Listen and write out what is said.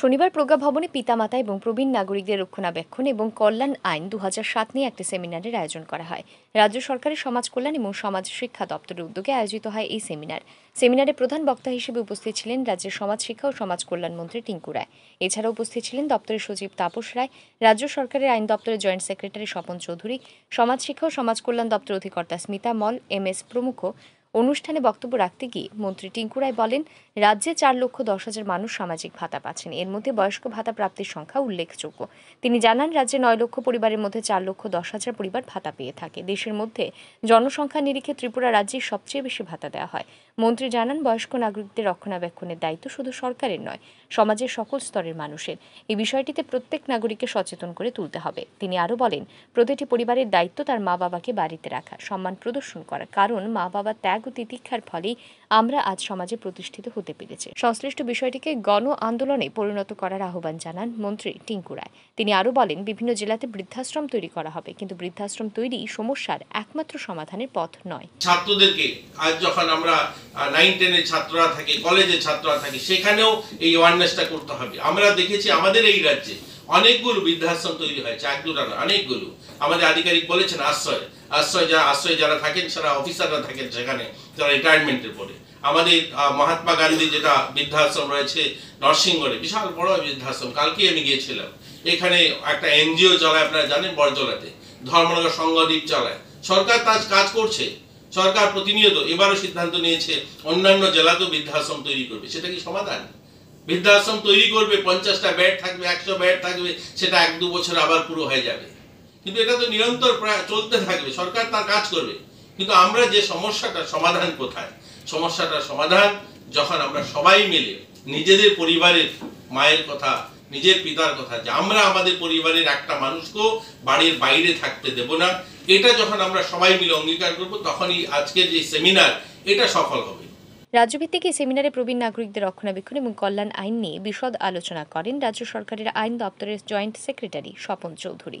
শনিবার প্রজ্ঞা ভবনে পিতামাতা এবং প্রবীণ নাগরিকদের রক্ষণাবেক্ষণ এবং কল্যাণ আইন দু নিয়ে একটি সেমিনারের আয়োজন করা হয় রাজ্য সরকারের সমাজ কল্যাণ এবং সমাজ শিক্ষা দপ্তরের উদ্যোগে আয়োজিত হয় এই সেমিনার সেমিনারে প্রধান বক্তা হিসেবে উপস্থিত ছিলেন রাজ্যের সমাজ শিক্ষা ও সমাজ কল্যাণ মন্ত্রী টিঙ্কু রায় এছাড়া উপস্থিত ছিলেন দপ্তরের সচিব তাপস রায় রাজ্য সরকারের আইন দপ্তরের জয়েন্ট সেক্রেটারি স্বপন চৌধুরী সমাজ শিক্ষা ও সমাজ কল্যাণ দপ্তরের অধিকর্তা স্মিতা মল এম এস প্রমুখ অনুষ্ঠানে বক্তব্য রাখতে গিয়ে মন্ত্রী টিঙ্কু রায় বলেন রাজ্যে চার লক্ষ দশ হাজার মানুষ সামাজিক ভাতা পাচ্ছেন এর মধ্যে বয়স্ক ভাতা প্রাপ্তির সংখ্যা উল্লেখযোগ্য তিনি জানান রাজ্যে নয় লক্ষ পরিবারের মধ্যে চার লক্ষ দশ হাজার পরিবার ভাতা পেয়ে থাকে দেশের মধ্যে জনসংখ্যা নিরিখে ত্রিপুরা রাজ্যে সবচেয়ে বেশি ভাতা দেওয়া হয় মন্ত্রী জানান বয়স্ক নাগরিকদের রক্ষণাবেক্ষণের দায়িত্ব শুধু সরকারের নয় সমাজের সকল স্তরের মানুষের এই বিষয়টিতে প্রত্যেক নাগরিককে সচেতন করে তুলতে হবে তিনি আরও বলেন প্রতিটি পরিবারের দায়িত্ব তার মা বাবাকে বাড়িতে রাখা সম্মান প্রদর্শন করা কারণ মা বাবা ত্যাগ জাগো তিতিক্ষার ফলে আমরা আজ সমাজে প্রতিষ্ঠিত হতে পেরেছে সংশ্লিষ্ট বিষয়টিকে গণ আন্দোলনে পরিণত করার আহ্বান জানান মন্ত্রী টিঙ্কু রায় তিনি আরও বলেন বিভিন্ন জেলাতে বৃদ্ধাশ্রম তৈরি করা হবে কিন্তু বৃদ্ধাশ্রম তৈরি সমস্যার একমাত্র সমাধানের পথ নয় ছাত্রদেরকে আজ যখন আমরা নাইন টেনের ছাত্ররা থাকি কলেজের ছাত্ররা থাকি সেখানেও এই অ্যাওয়ারনেসটা করতে হবে আমরা দেখেছি আমাদের এই রাজ্যে অনেকগুলো বৃদ্ধাশ্রম তৈরি হয়েছে এক দুটা অনেকগুলো আমাদের আধিকারিক বলেছেন আশ্রয় আশ্রয় যারা আশ্রয় যারা থাকেন সারা অফিসাররা থাকেন সেখানে যারা রিটায়ারমেন্টের পরে আমাদের মহাত্মা গান্ধী যেটা বৃদ্ধাশ্রম রয়েছে নরসিংগড়ে বিশাল বড় বৃদ্ধাশ্রম কালকে আমি গিয়েছিলাম এখানে একটা এনজিও চলায় আপনারা জানেন বরজলাতে ধর্মনগর সংঘদ্বীপ চলায় সরকার তাজ কাজ করছে সরকার প্রতিনিয়ত এবারও সিদ্ধান্ত নিয়েছে অন্যান্য জেলাতেও বৃদ্ধাশ্রম তৈরি করবে সেটা কি সমাধান বৃদ্ধাশ্রম তৈরি করবে পঞ্চাশটা ব্যাড থাকবে একশো ব্যাড থাকবে সেটা এক দু বছর আবার পুরো হয়ে যাবে কিন্তু এটা তো নিরন্তর প্রায় চলতে থাকবে সরকার তার কাজ করবে কিন্তু আমরা যে সমস্যাটা সমাধান কোথায় সমস্যাটা সমাধান যখন আমরা সবাই মিলে নিজেদের পরিবারের মায়ের কথা নিজের পিতার কথা যে আমরা আমাদের পরিবারের একটা মানুষকেও বাড়ির বাইরে থাকতে দেব না এটা যখন আমরা সবাই মিলে অঙ্গীকার করব তখনই আজকের যে সেমিনার এটা সফল হবে রাজ্যভিত্তিক এই সেমিনারে প্রবীণ নাগরিকদের রক্ষণাবেক্ষণ এবং কল্যাণ আইন নিয়ে বিশদ আলোচনা করেন রাজ্য সরকারের আইন দপ্তরের জয়েন্ট সেক্রেটারি স্বপন চৌধুরী